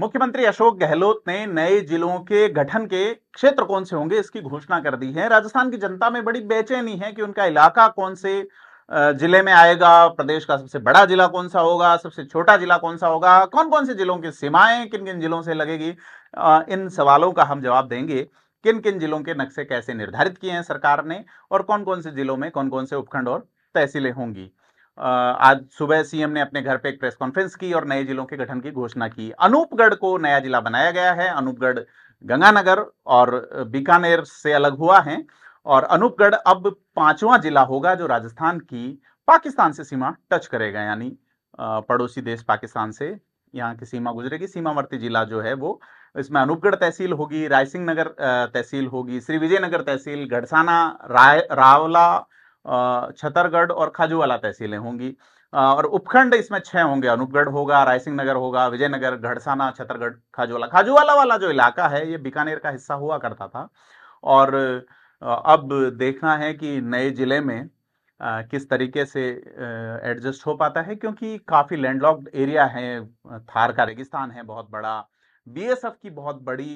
मुख्यमंत्री अशोक गहलोत ने नए जिलों के गठन के क्षेत्र कौन से होंगे इसकी घोषणा कर दी है राजस्थान की जनता में बड़ी बेचैनी है कि उनका इलाका कौन से जिले में आएगा प्रदेश का सबसे बड़ा जिला कौन सा होगा सबसे छोटा जिला कौन सा होगा कौन कौन से जिलों की सीमाएं किन किन जिलों से लगेगी इन सवालों का हम जवाब देंगे किन किन जिलों के नक्शे कैसे निर्धारित किए हैं सरकार ने और कौन कौन से जिलों में कौन कौन से उपखंड और तहसीलें होंगी आज सुबह सीएम ने अपने घर पे एक प्रेस कॉन्फ्रेंस की और नए जिलों के गठन की घोषणा की अनूपगढ़ को नया जिला बनाया गया है अनूपगढ़ गंगानगर और बीकानेर से अलग हुआ है और अनूपगढ़ अब पांचवा जिला होगा जो राजस्थान की पाकिस्तान से सीमा टच करेगा यानी पड़ोसी देश पाकिस्तान से यहाँ की सीमा गुजरेगी सीमावर्ती जिला जो है वो इसमें अनूपगढ़ तहसील होगी रायसिंह नगर तहसील होगी श्री विजयनगर तहसील गढ़साना राय रावला छतरगढ़ और खाजूवाला तहसीलें होंगी और उपखंड इसमें छह होंगे अनूपगढ़ होगा रायसिंह नगर होगा विजयनगर घड़साना छतरगढ़ खाजूवाला खाजूवाला वाला जो इलाका है ये बीकानेर का हिस्सा हुआ करता था और अब देखना है कि नए जिले में किस तरीके से एडजस्ट हो पाता है क्योंकि काफ़ी लैंडलॉक्ड एरिया है थार का रेगिस्तान है बहुत बड़ा बीएसएफ की बहुत बड़ी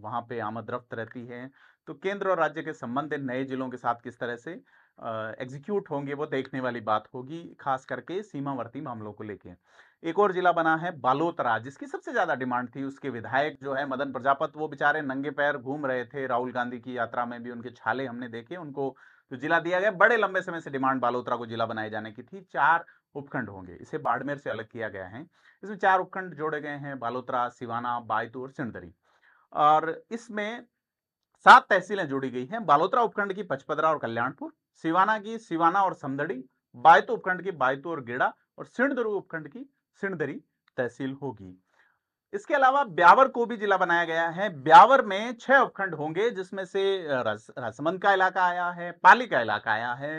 वहाँ पे आमद रफ्त रहती है तो केंद्र और राज्य के संबंध नए जिलों के साथ किस तरह से एग्जीक्यूट होंगे वो देखने वाली बात होगी खास करके सीमावर्ती मामलों को लेके एक और जिला बना है बालोतरा जिसकी सबसे ज्यादा डिमांड थी उसके विधायक जो है मदन प्रजापत वो बेचारे नंगे पैर घूम रहे थे राहुल गांधी की यात्रा में भी उनके छाले हमने देखे उनको जो जिला दिया गया बड़े लंबे समय से डिमांड बालोतरा को जिला बनाए जाने की थी चार उपखंड होंगे इसे बाड़मेर से अलग किया गया है इसमें चार उपखंड जोड़े गए हैं बालोतरा सिवाना बायतू और सिंदरी और इसमें सात तहसीलें जोड़ी गई हैं बालोतरा उपखंड की पचपदरा और कल्याणपुर सिवाना की सिवाना और समदड़ी बायतू उपखंड की बायतू और गेड़ा और सिणदरू उपखंड की सिंधदरी तहसील होगी इसके अलावा ब्यावर को भी जिला बनाया गया है ब्यावर में छह उपखंड होंगे जिसमें से रसमंद का इलाका आया है पाली का इलाका आया है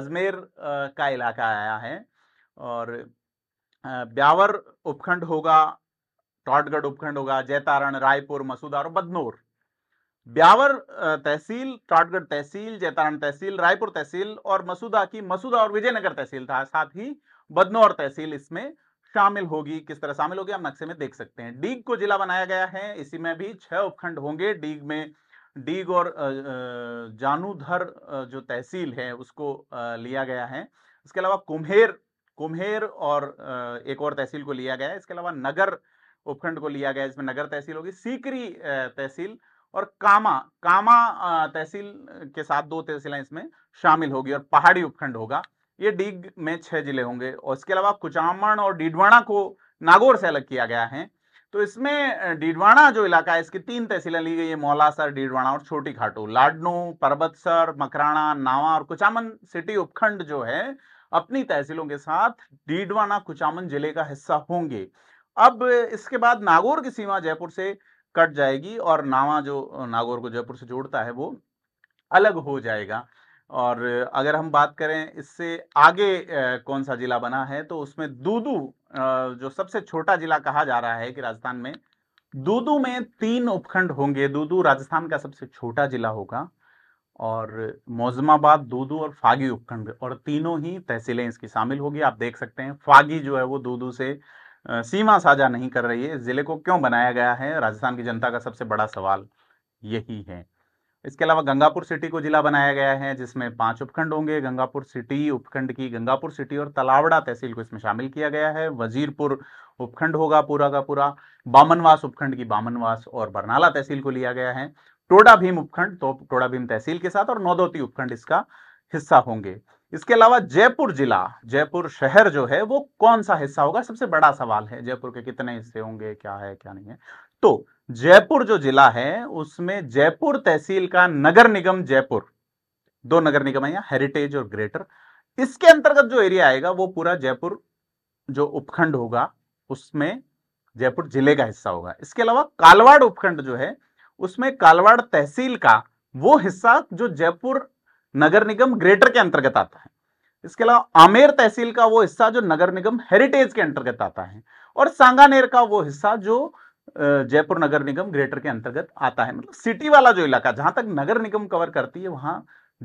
अजमेर का इलाका आया है और ब्यावर उपखंड होगा टॉटगढ़ उपखंड होगा जैतारण रायपुर मसूदा और बदनौर ब्यावर तहसील टाटगढ़ तहसील जैताराम तहसील रायपुर तहसील और मसूदा की मसूदा और विजयनगर तहसील था साथ ही बदनौर तहसील इसमें शामिल होगी किस तरह शामिल होगी आप नक्शे में देख सकते हैं डीग को जिला बनाया गया है इसी में भी छह उपखंड होंगे डीग में डीग और जानूधर जो तहसील है उसको लिया गया है इसके अलावा कुम्हेर कुम्हेर और एक और तहसील को लिया गया है इसके अलावा नगर उपखंड को लिया गया इसमें नगर तहसील होगी सीकरी तहसील और कामा कामा तहसील के साथ दो तहसीलें इसमें शामिल होगी और पहाड़ी उपखंड होगा ये डीग में छह जिले होंगे और इसके अलावा कुचामण और डीडवाणा को नागौर से अलग किया गया है तो इसमें डीडवाणा जो इलाका है इसकी तीन तहसीलें ली गई है मौलासर डीडवाणा और छोटी खाटू लाडनो परबतसर मकराना नावा और कुचामन सिटी उपखंड जो है अपनी तहसीलों के साथ डीडवाना कुचामन जिले का हिस्सा होंगे अब इसके बाद नागौर की सीमा जयपुर से कट जाएगी और नावा जो नागौर को जयपुर से जोड़ता है वो अलग हो जाएगा और अगर हम बात करें इससे आगे कौन सा जिला बना है तो उसमें दूदू जो सबसे छोटा जिला कहा जा रहा है कि राजस्थान में दूदू में तीन उपखंड होंगे दूदू राजस्थान का सबसे छोटा जिला होगा और मोजमाबाद दूदू और फागी उपखंड और तीनों ही तहसीलें इसकी शामिल होगी आप देख सकते हैं फागी जो है वो दूदू से सीमा साझा नहीं कर रही है इस जिले को क्यों बनाया गया है राजस्थान की जनता का सबसे बड़ा सवाल यही है इसके अलावा गंगापुर सिटी को जिला बनाया गया है जिसमें पांच उपखंड होंगे गंगापुर सिटी उपखंड की गंगापुर सिटी और तलावड़ा तहसील को इसमें शामिल किया गया है वजीरपुर उपखंड होगा पूरा का पूरा बामनवास उपखंड की बामनवास और बरनाला तहसील को लिया गया है टोडा भीम उपखंड तो टोडा भीम तहसील के साथ और नौदोती उपखंड इसका हिस्सा होंगे इसके अलावा जयपुर जिला जयपुर शहर जो है वो कौन सा हिस्सा होगा सबसे बड़ा सवाल है जयपुर के कितने हिस्से होंगे क्या है क्या नहीं है तो जयपुर जो जिला है उसमें जयपुर तहसील का नगर निगम जयपुर दो नगर निगम है यहाँ हेरिटेज और ग्रेटर इसके अंतर्गत जो एरिया आएगा वो पूरा जयपुर जो उपखंड होगा उसमें जयपुर जिले का हिस्सा होगा इसके अलावा कालवाड़ उपखंड जो है उसमें कालवाड़ तहसील का वो हिस्सा जो जयपुर नगर निगम ग्रेटर के अंतर्गत आता है इसके अलावा आमेर तहसील का वो हिस्सा जो नगर निगम हेरिटेज के अंतर्गत आता है और सांगानेर का वो हिस्सा जो जयपुर नगर निगम ग्रेटर के अंतर्गत आता है मतलब सिटी वाला जो इलाका जहां तक नगर निगम कवर करती है वहां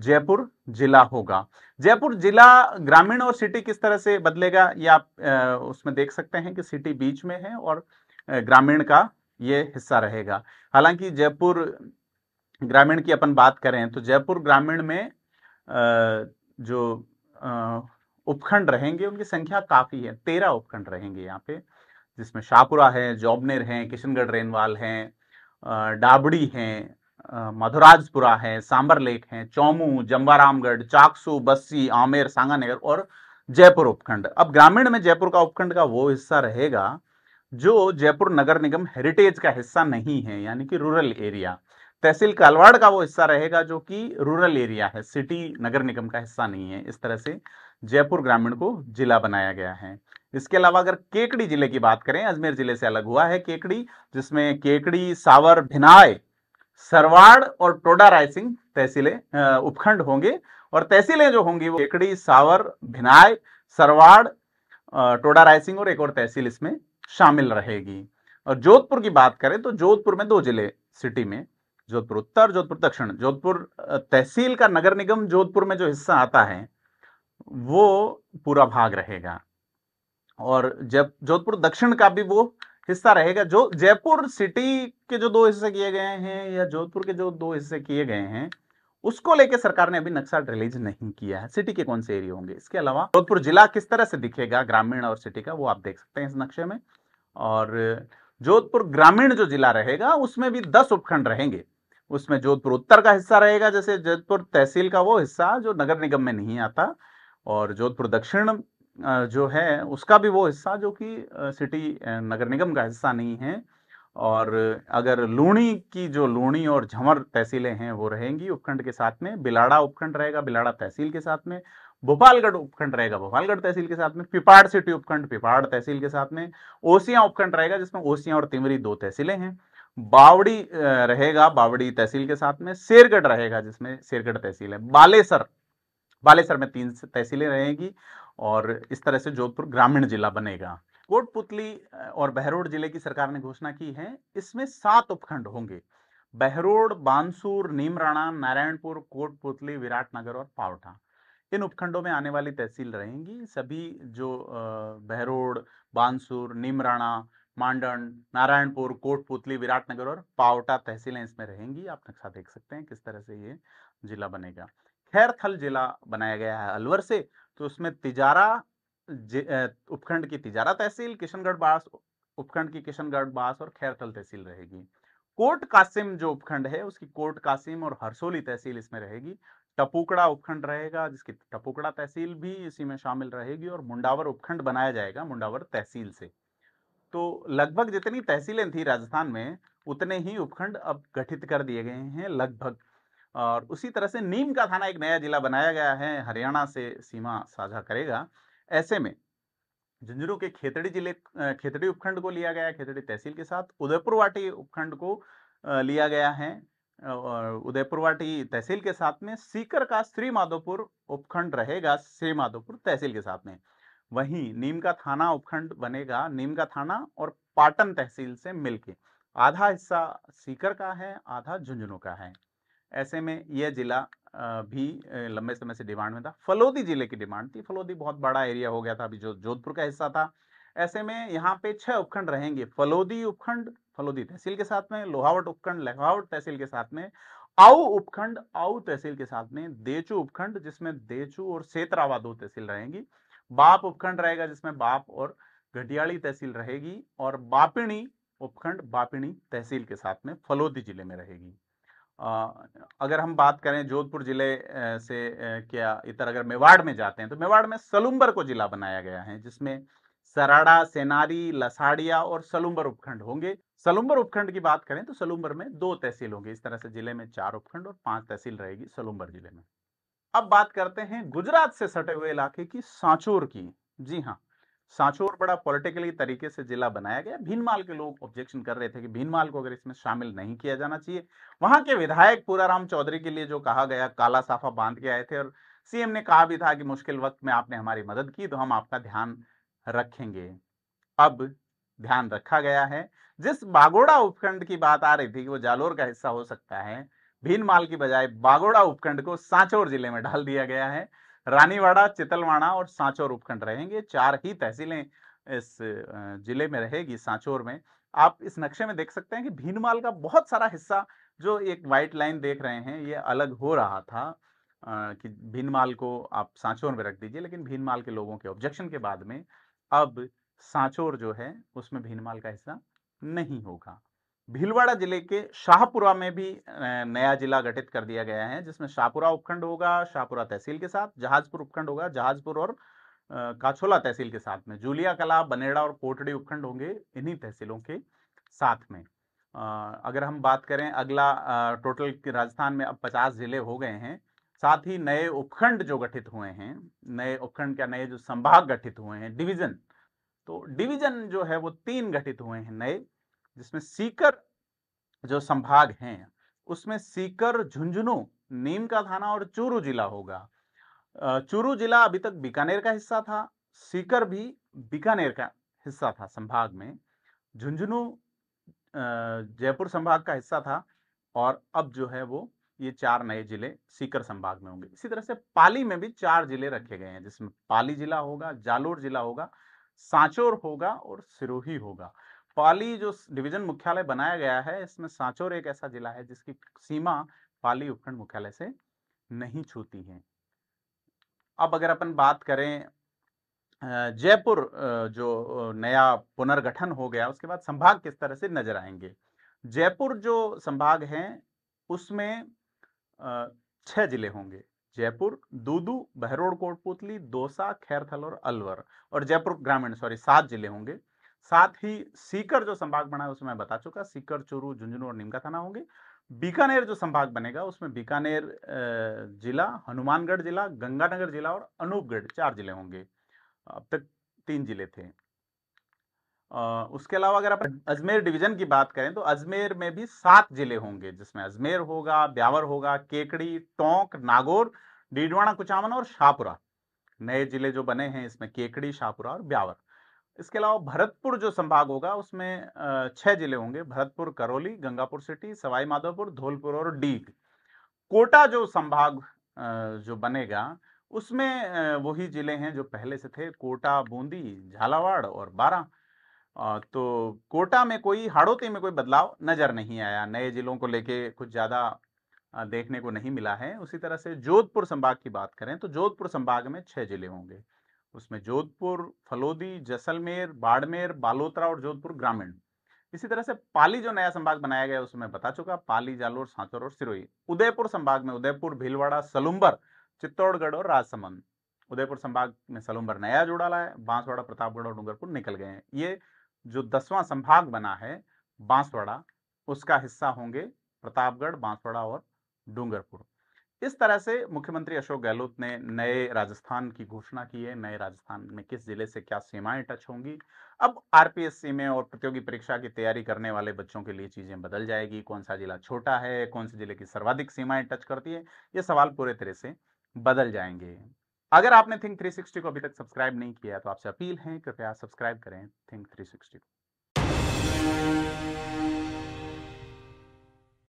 जयपुर जिला होगा जयपुर जिला ग्रामीण और सिटी किस तरह से बदलेगा ये आप उसमें देख सकते हैं कि सिटी बीच में है और ग्रामीण का ये हिस्सा रहेगा हालांकि जयपुर ग्रामीण की अपन बात करें तो जयपुर ग्रामीण में जो उपखंड रहेंगे उनकी संख्या काफ़ी है तेरह उपखंड रहेंगे यहाँ पे जिसमें शाहपुरा है जॉबनेर है किशनगढ़ रेनवाल है डाबड़ी है मधुराजपुरा है सांबर लेक है चौमू जम्बारामगढ़ चाकसू बस्सी आमेर सांगानगर और जयपुर उपखंड अब ग्रामीण में जयपुर का उपखंड का वो हिस्सा रहेगा जो जयपुर नगर निगम हेरिटेज का हिस्सा नहीं है यानी कि रूरल एरिया तहसील कालवाड़ का वो हिस्सा रहेगा जो कि रूरल एरिया है सिटी नगर निगम का हिस्सा नहीं है इस तरह से जयपुर ग्रामीण को जिला बनाया गया है इसके अलावा अगर केकड़ी जिले की बात करें अजमेर जिले से अलग हुआ है केकड़ी जिसमें केकड़ी सावर भिनाय सरवाड़ और टोडा राय सिंह तहसीलें उपखंड होंगे और तहसीलें जो होंगी वो केकड़ी सावर भिनाय सरवाड़ टोडा राय सिंह और एक और तहसील इसमें शामिल रहेगी और जोधपुर की बात करें तो जोधपुर में दो जिले सिटी में जोधपुर उत्तर जोधपुर दक्षिण जोधपुर तहसील का नगर निगम जोधपुर में जो हिस्सा आता है वो पूरा भाग रहेगा और जब जोधपुर दक्षिण का भी वो हिस्सा रहेगा जो जयपुर सिटी के जो दो हिस्से किए गए हैं या जोधपुर के जो दो हिस्से किए गए हैं उसको लेके सरकार ने अभी नक्शा रिलीज नहीं किया है सिटी के कौन से एरिया होंगे इसके अलावा जोधपुर जिला किस तरह से दिखेगा ग्रामीण और सिटी का वो आप देख सकते हैं इस नक्शे में और जोधपुर ग्रामीण जो जिला रहेगा उसमें भी दस उपखंड रहेंगे उसमें जोधपुर उत्तर का हिस्सा रहेगा जैसे जोधपुर तहसील का वो हिस्सा जो नगर निगम में नहीं आता और जोधपुर दक्षिण जो है उसका भी वो हिस्सा जो कि सिटी नगर निगम का हिस्सा नहीं है और अगर लूणी की जो लूणी और झमर तहसीलें हैं वो रहेंगी उपखंड के साथ में बिलाड़ा उपखंड रहेगा बिलाड़ा तहसील के साथ में भोपालगढ़ उपखंड रहेगा भोपालगढ़ तहसील के साथ में पिपाड़ सिटी उपखंड पिपाड़ तहसील के साथ में ओसिया उपखंड रहेगा जिसमें ओसिया और तिमरी दो तहसीलें हैं बावड़ी रहेगा बावड़ी तहसील के साथ में शेरगढ़ रहेगा जिसमें शेरगढ़ तहसील है बालेसर बालेसर में तीन तहसीलें रहेगी और इस तरह से जोधपुर ग्रामीण जिला बनेगा कोटपुतली और बहरोड जिले की सरकार ने घोषणा की है इसमें सात उपखंड होंगे बहरोड बानसूर नीमराणा नारायणपुर कोटपुतली विराटनगर और पावटा इन उपखंडों में आने वाली तहसील रहेंगी सभी जो बहरोड बानसूर नीमराणा मांडन नारायणपुर कोटपुतली विराटनगर और पावटा तहसीलें इसमें रहेंगी आप नक्शा देख सकते हैं किस तरह से ये जिला बनेगा खैरथल जिला बनाया गया है अलवर से तो उसमें तिजारा उपखंड की तिजारा तहसील किशनगढ़ बास उपखंड की किशनगढ़ बास और खैरथल तहसील रहेगी कोट कासिम जो उपखंड है उसकी कोट कासिम और हरसोली तहसील इसमें रहेगी टपुकड़ा उपखंड रहेगा जिसकी टपुकड़ा तहसील भी इसी में शामिल रहेगी और मुंडावर उपखंड बनाया जाएगा मुंडावर तहसील से तो लगभग जितनी तहसीलें थी राजस्थान में उतने ही उपखंड अब गठित कर दिए गए हैं लगभग और उसी तरह से नीम का थाना एक नया जिला बनाया गया है हरियाणा से सीमा साझा करेगा ऐसे में झुंझुनू के खेतड़ी जिले खेतड़ी उपखंड को लिया गया है खेतड़ी तहसील के साथ उदयपुरवाटी उपखंड को लिया गया है उदयपुरवाटी तहसील के साथ में सीकर का श्रीमाधोपुर उपखंड रहेगा श्रीमाधोपुर तहसील के साथ में वहीं नीम का थाना उपखंड बनेगा नीम का थाना और पाटन तहसील से मिलके आधा हिस्सा सीकर का है आधा झुंझुनू का है ऐसे में यह जिला भी लंबे समय से डिमांड में था फलोदी जिले की डिमांड थी फलोदी बहुत बड़ा एरिया हो गया था अभी जो जोधपुर का हिस्सा था ऐसे में यहाँ पे छह उपखंड रहेंगे फलोदी उपखंड फलोदी तहसील के साथ में लोहावट उपखंड लखावट तहसील के साथ में आउ उपखंड आऊ तहसील के साथ में देचू उपखंड जिसमें देचू और सेतरावा दो तहसील रहेंगी बाप उपखंड रहेगा जिसमें बाप और घटियाली तहसील रहेगी और बापिणी उपखंड बापिणी तहसील के साथ में फलोदी जिले में रहेगी आ, अगर हम बात करें जोधपुर जिले से क्या इतर अगर मेवाड़ में जाते हैं तो मेवाड़ में सलुम्बर को जिला बनाया गया है जिसमें सराड़ा सेनारी लसाड़िया और सलुम्बर उपखंड होंगे सलुम्बर उपखंड की बात करें तो सलुम्बर में दो तहसील होंगे इस तरह से जिले में चार उपखंड और पांच तहसील रहेगी सलुम्बर जिले में अब बात करते हैं गुजरात से सटे हुए इलाके की सांचोर की जी हाँ सांचोर बड़ा पॉलिटिकली तरीके से जिला बनाया गया भीनमाल के लोग ऑब्जेक्शन कर रहे थे कि भीनमाल को अगर इसमें शामिल नहीं किया जाना चाहिए वहां के विधायक पूरा राम चौधरी के लिए जो कहा गया काला साफा बांध के आए थे और सीएम ने कहा भी था कि मुश्किल वक्त में आपने हमारी मदद की तो हम आपका ध्यान रखेंगे अब ध्यान रखा गया है जिस बागोड़ा उपखंड की बात आ रही थी कि वो जालोर का हिस्सा हो सकता है भीनमाल की बजाय बागोड़ा उपखंड को सांचौर जिले में डाल दिया गया है रानीवाड़ा चितलवाड़ा और सांचौर उपखंड रहेंगे चार ही तहसीलें इस जिले में रहेगी सांचौर में आप इस नक्शे में देख सकते हैं कि भीनमाल का बहुत सारा हिस्सा जो एक वाइट लाइन देख रहे हैं ये अलग हो रहा था कि भीनमाल को आप सांचौर में रख दीजिए लेकिन भीनमाल के लोगों के ऑब्जेक्शन के बाद में अब सांचौर जो है उसमें भीनमाल का हिस्सा नहीं होगा भीलवाड़ा जिले के शाहपुरा में भी नया जिला गठित कर दिया गया है जिसमें शाहपुरा उपखंड होगा शाहपुरा तहसील के साथ जहाजपुर उपखंड होगा जहाजपुर और काछोला तहसील के साथ में जूलिया कला बनेड़ा और कोटड़ी उपखंड होंगे इन्हीं तहसीलों के साथ में अगर हम बात करें अगला टोटल राजस्थान में अब पचास जिले हो गए हैं साथ ही नए उपखंड जो गठित हुए हैं नए उपखंड क्या नए जो संभाग गठित हुए हैं डिवीजन तो डिवीजन जो है वो तीन गठित हुए हैं नए जिसमें सीकर जो संभाग हैं उसमें सीकर झुंझुनू नीम का थाना और चूरू जिला होगा चूरू जिला अभी तक बीकानेर का हिस्सा था सीकर भी बीकानेर का हिस्सा था संभाग में झुंझुनू जयपुर संभाग का हिस्सा था और अब जो है वो ये चार नए जिले सीकर संभाग में होंगे इसी तरह से पाली में भी चार जिले रखे गए हैं जिसमें पाली जिला होगा जालोर जिला होगा सांचोर होगा और सिरोही होगा पाली जो डिवीजन मुख्यालय बनाया गया है इसमें सांचोर एक ऐसा जिला है जिसकी सीमा पाली उपखंड मुख्यालय से नहीं छूती है अब अगर अपन बात करें जयपुर जो नया पुनर्गठन हो गया उसके बाद संभाग किस तरह से नजर आएंगे जयपुर जो संभाग है उसमें छह जिले होंगे जयपुर दूदू बहरोड कोटपुतली दोसा खैरथल और अलवर और जयपुर ग्रामीण सॉरी सात जिले होंगे साथ ही सीकर जो संभाग बना है उसमें मैं बता चुका सीकर चूरू झुंझुनू और निमका थाना होंगे बीकानेर जो संभाग बनेगा उसमें बीकानेर जिला हनुमानगढ़ जिला गंगानगर जिला और अनूपगढ़ चार जिले होंगे अब तक तीन जिले थे उसके अलावा अगर आप अजमेर डिवीजन की बात करें तो अजमेर में भी सात जिले होंगे जिसमें अजमेर होगा ब्यावर होगा केकड़ी टोंक नागौर डीडवाणा कुचामन और शाहपुरा नए जिले जो बने हैं इसमें केकड़ी शाहपुरा और ब्यावर इसके अलावा भरतपुर जो संभाग होगा उसमें छह जिले होंगे भरतपुर करौली गंगापुर सिटी सवाई माधोपुर धौलपुर और डीग कोटा जो संभाग जो बनेगा उसमें वही जिले हैं जो पहले से थे कोटा बूंदी झालावाड़ और बारह तो कोटा में कोई हाड़ोती में कोई बदलाव नज़र नहीं आया नए जिलों को लेके कुछ ज़्यादा देखने को नहीं मिला है उसी तरह से जोधपुर संभाग की बात करें तो जोधपुर संभाग में छः जिले होंगे उसमें जोधपुर फलोदी जैसलमेर बाड़मेर बालोतरा और जोधपुर ग्रामीण इसी तरह से पाली जो नया संभाग बनाया गया उसमें बता चुका पाली जालोर सांचोर और सिरोही उदयपुर संभाग में उदयपुर भीलवाड़ा सलुम्बर चित्तौड़गढ़ और राजसमंद उदयपुर संभाग में सलुम्बर नया जुड़ा है बांसवाड़ा प्रतापगढ़ और डूंगरपुर निकल गए हैं ये जो दसवां संभाग बना है बांसवाड़ा उसका हिस्सा होंगे प्रतापगढ़ बांसवाड़ा और डूंगरपुर इस तरह से मुख्यमंत्री अशोक गहलोत ने नए राजस्थान की घोषणा की है नए राजस्थान में किस जिले से क्या सीमाएं टच होंगी अब आरपीएससी में और प्रतियोगी परीक्षा की तैयारी करने वाले बच्चों के लिए चीजें बदल जाएगी कौन सा जिला छोटा है कौन से जिले की सर्वाधिक सीमाएं टच करती है ये सवाल पूरे तरह से बदल जाएंगे अगर आपने थिंक 360 को अभी तक सब्सक्राइब नहीं किया तो आपसे अपील है कृपया सब्सक्राइब करें थिंक 360 को